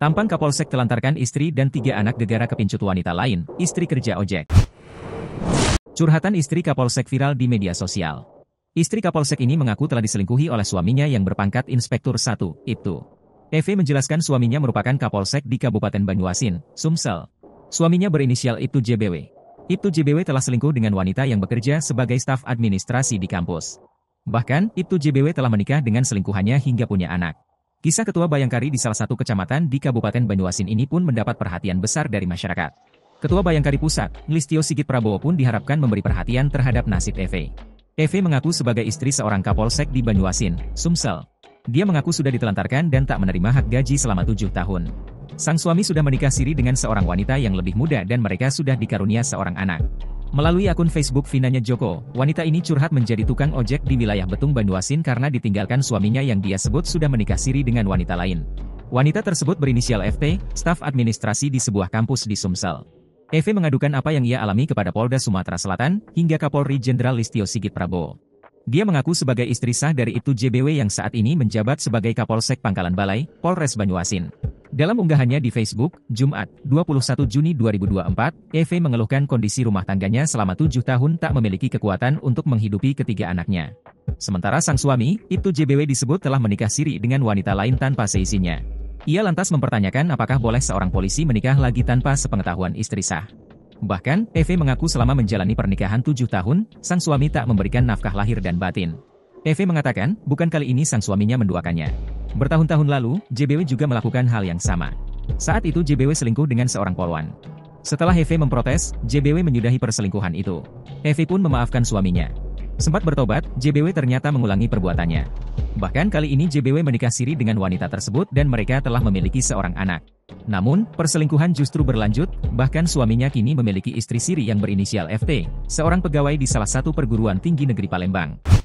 Tampang Kapolsek telantarkan istri dan tiga anak gegara kepincut wanita lain, istri kerja ojek. Curhatan istri Kapolsek viral di media sosial. Istri Kapolsek ini mengaku telah diselingkuhi oleh suaminya yang berpangkat Inspektur 1, itu. Ev menjelaskan suaminya merupakan Kapolsek di Kabupaten Banyuasin, Sumsel. Suaminya berinisial Ibtu JBW. Ibtu JBW telah selingkuh dengan wanita yang bekerja sebagai staf administrasi di kampus. Bahkan, Ibtu JBW telah menikah dengan selingkuhannya hingga punya anak. Kisah Ketua Bayangkari di salah satu kecamatan di Kabupaten Banyuasin ini pun mendapat perhatian besar dari masyarakat. Ketua Bayangkari Pusat, Listio Sigit Prabowo pun diharapkan memberi perhatian terhadap nasib TV. TV e. e mengaku sebagai istri seorang kapolsek di Banyuasin, Sumsel. Dia mengaku sudah ditelantarkan dan tak menerima hak gaji selama tujuh tahun. Sang suami sudah menikah siri dengan seorang wanita yang lebih muda dan mereka sudah dikarunia seorang anak. Melalui akun Facebook Vinanya Joko, wanita ini curhat menjadi tukang ojek di wilayah Betung Banduasin karena ditinggalkan suaminya yang dia sebut sudah menikah siri dengan wanita lain. Wanita tersebut berinisial FT, staf administrasi di sebuah kampus di Sumsel. EV mengadukan apa yang ia alami kepada Polda Sumatera Selatan, hingga Kapolri Jenderal Listio Sigit Prabowo. Dia mengaku sebagai istri sah dari itu JBW yang saat ini menjabat sebagai Kapolsek Pangkalan Balai, Polres Banyuasin. Dalam unggahannya di Facebook, Jumat, 21 Juni 2024, Eve mengeluhkan kondisi rumah tangganya selama tujuh tahun tak memiliki kekuatan untuk menghidupi ketiga anaknya. Sementara sang suami, Ibtu JBW disebut telah menikah siri dengan wanita lain tanpa seizinnya. Ia lantas mempertanyakan apakah boleh seorang polisi menikah lagi tanpa sepengetahuan istri sah. Bahkan, Eve mengaku selama menjalani pernikahan tujuh tahun, sang suami tak memberikan nafkah lahir dan batin. Eve mengatakan, bukan kali ini sang suaminya menduakannya. Bertahun-tahun lalu, JBW juga melakukan hal yang sama. Saat itu JBW selingkuh dengan seorang polwan. Setelah Heve memprotes, JBW menyudahi perselingkuhan itu. Heve pun memaafkan suaminya. Sempat bertobat, JBW ternyata mengulangi perbuatannya. Bahkan kali ini JBW menikah siri dengan wanita tersebut dan mereka telah memiliki seorang anak. Namun, perselingkuhan justru berlanjut, bahkan suaminya kini memiliki istri siri yang berinisial FT, seorang pegawai di salah satu perguruan tinggi negeri Palembang.